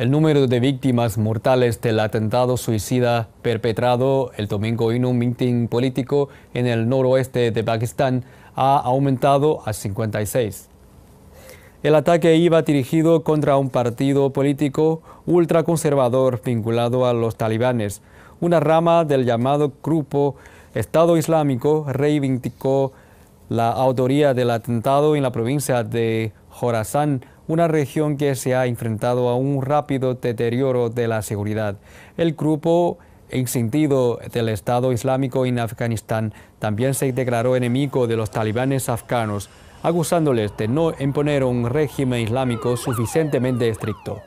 El número de víctimas mortales del atentado suicida perpetrado el domingo en un mitin político en el noroeste de Pakistán ha aumentado a 56. El ataque iba dirigido contra un partido político ultraconservador vinculado a los talibanes, una rama del llamado grupo Estado Islámico reivindicó la autoría del atentado en la provincia de Jorazán una región que se ha enfrentado a un rápido deterioro de la seguridad. El grupo en sentido del Estado Islámico en Afganistán también se declaró enemigo de los talibanes afganos, acusándoles de no imponer un régimen islámico suficientemente estricto.